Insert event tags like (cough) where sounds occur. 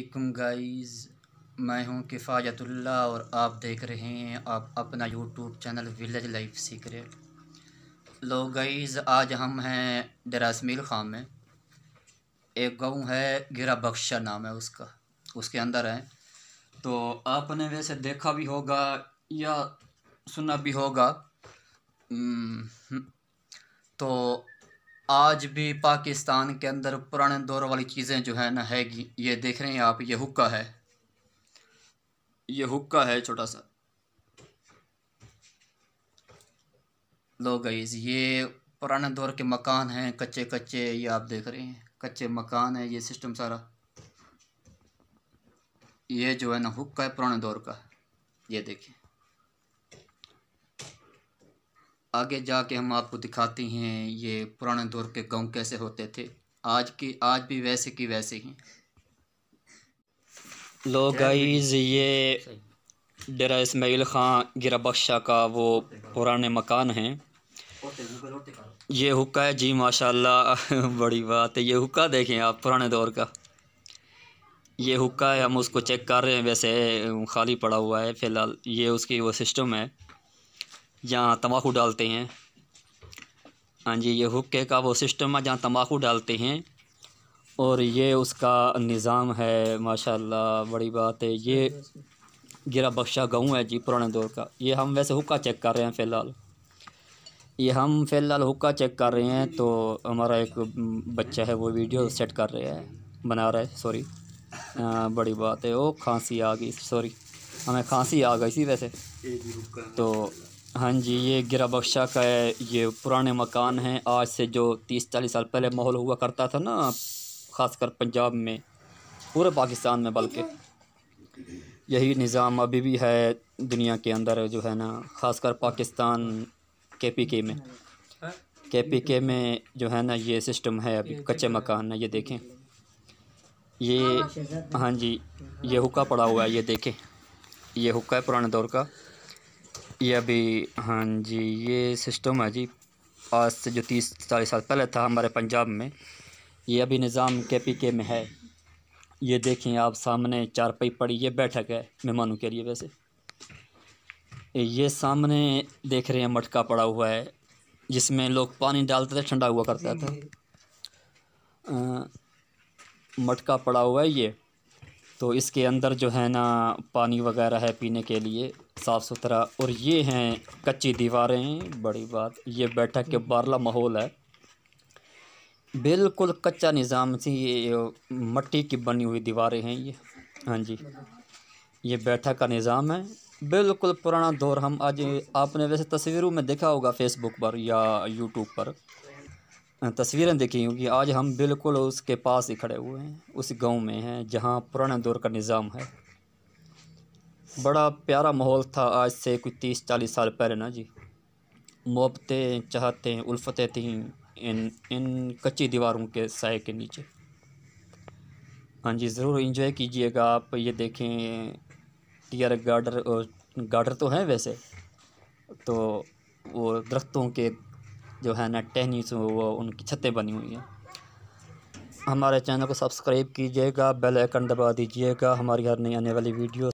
अल्लाम गाइस मैं हूं किफ़ायतुल्ला और आप देख रहे हैं आप अपना YouTube channel village life secret hello guys आज हम हैं डरासमील खाम में एक गांव है गिरा बख्शा नाम है उसका उसके अंदर है तो आपने वैसे देखा भी होगा या सुना भी होगा तो आज भी पाकिस्तान के अंदर पुराने दौर वाली चीज़ें जो है ना हैगी ये देख रहे हैं आप ये हुक्का है ये हुक्का है छोटा सा लो गईज ये पुराने दौर के मकान हैं कच्चे कच्चे ये आप देख रहे हैं कच्चे मकान है ये सिस्टम सारा ये जो है ना हुक्का है पुराने दौर का ये देखें आगे जाके हम आपको दिखाते हैं ये पुराने दौर के गांव कैसे होते थे आज की आज भी वैसे की वैसे ही लो गाइस ये डेरा इसमाइल ख़ान गिरा बख्शा का वो पुराने मकान हैं ये हुक्का है जी माशाल्लाह (laughs) बड़ी बात है ये हुक्का देखें आप पुराने दौर का ये हुक्का है हम उसको चेक कर रहे हैं वैसे खाली पड़ा हुआ है फ़िलहाल ये उसकी वो सिस्टम है जहाँ तम्बाकू डालते हैं हाँ जी ये हुक्के का वो सिस्टम है जहाँ तम्बाकू डालते हैं और ये उसका निज़ाम है माशाल्लाह बड़ी बात है ये गिरा बख्शा गाँव है जी पुराने दौर का ये हम वैसे हुक्का चेक कर रहे हैं फ़िलहाल ये हम फ़िलहाल हुक्का चेक कर रहे हैं तो हमारा एक बच्चा है वो वीडियो सेट कर रहा है बना रहा है सॉरी हाँ, बड़ी बात है ओ खांसी आ गई सॉरी हमें खांसी आ गई थी वैसे तो हाँ जी ये गिरा बख्शा का है ये पुराने मकान हैं आज से जो तीस चालीस साल पहले माहौल हुआ करता था ना ख़ासकर पंजाब में पूरे पाकिस्तान में बल्कि यही निज़ाम अभी भी है दुनिया के अंदर जो है ना ख़ासकर पाकिस्तान के पी के में के पी के में जो है ना ये सिस्टम है अभी कच्चे मकान है ये देखें ये हाँ जी ये हुक्का पड़ा हुआ है ये देखें ये हुक्का है पुराने दौर का ये अभी हाँ जी ये सिस्टम है जी आज से जो तीस चालीस साल पहले था हमारे पंजाब में ये अभी निज़ाम के पी के में है ये देखें आप सामने चार पाई पड़ी ये बैठक है मेहमानों के लिए वैसे ये सामने देख रहे हैं मटका पड़ा हुआ है जिसमें लोग पानी डालते थे ठंडा हुआ करता था आ, मटका पड़ा हुआ है ये तो इसके अंदर जो है ना पानी वगैरह है पीने के लिए साफ़ सुथरा और ये हैं कच्ची दीवारें बड़ी बात ये बैठक के बारला माहौल है बिल्कुल कच्चा निज़ाम थी ये मट्टी की बनी हुई दीवारें हैं ये हाँ जी ये बैठक का निज़ाम है बिल्कुल पुराना दौर हम आज आपने वैसे तस्वीरों में देखा होगा फेसबुक पर या यूट्यूब पर हाँ, तस्वीरें देखी होंगी आज हम बिल्कुल उसके पास ही खड़े हुए हैं उस गांव में हैं जहां पुराना दौर का निज़ाम है बड़ा प्यारा माहौल था आज से कोई तीस चालीस साल पहले ना जी मोहब्बतें चाहते उल्फतें थी इन इन कच्ची दीवारों के साय के नीचे हाँ जी ज़रूर इंजॉय कीजिएगा आप ये देखें टीयर गार्डर और गार्डर तो हैं वैसे तो वो दरख्तों के जो है ना टहनी से वो उनकी छतें बनी हुई हैं हमारे चैनल को सब्सक्राइब कीजिएगा बेल आइकन दबा दीजिएगा हमारी हर नई आने वाली वीडियो